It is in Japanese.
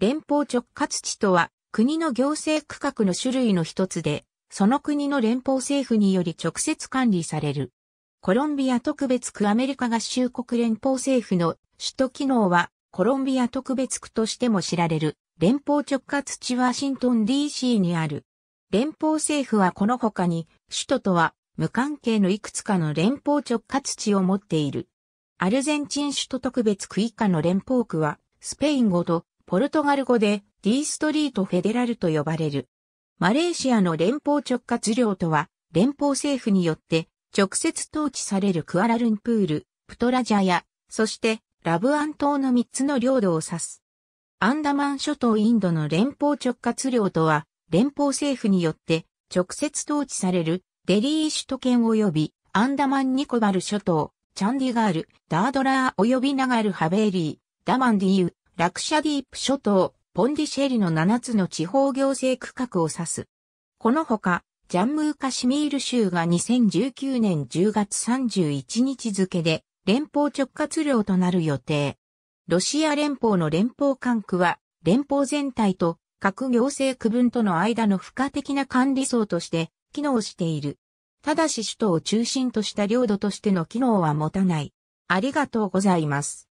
連邦直轄地とは、国の行政区画の種類の一つで、その国の連邦政府により直接管理される。コロンビア特別区アメリカ合衆国連邦政府の首都機能は、コロンビア特別区としても知られる、連邦直轄地ワシントン DC にある。連邦政府はこの他に、首都とは無関係のいくつかの連邦直轄地を持っている。アルゼンチン首都特別区以下の連邦区は、スペイン語とポルトガル語で D ストリートフェデラルと呼ばれる。マレーシアの連邦直轄領とは、連邦政府によって直接統治されるクアラルンプール、プトラジャヤ、そしてラブアン島の3つの領土を指す。アンダマン諸島インドの連邦直轄領とは、連邦政府によって直接統治されるデリー首都圏及びアンダマンニコバル諸島、チャンディガール、ダードラー及びナガルハベーリー、ダマンディー、ラクシャディープ諸島、ポンディシェリの7つの地方行政区画を指す。このほか、ジャンムーカシミール州が2019年10月31日付で連邦直轄領となる予定。ロシア連邦の連邦管区は連邦全体と各行政区分との間の付加的な管理層として機能している。ただし首都を中心とした領土としての機能は持たない。ありがとうございます。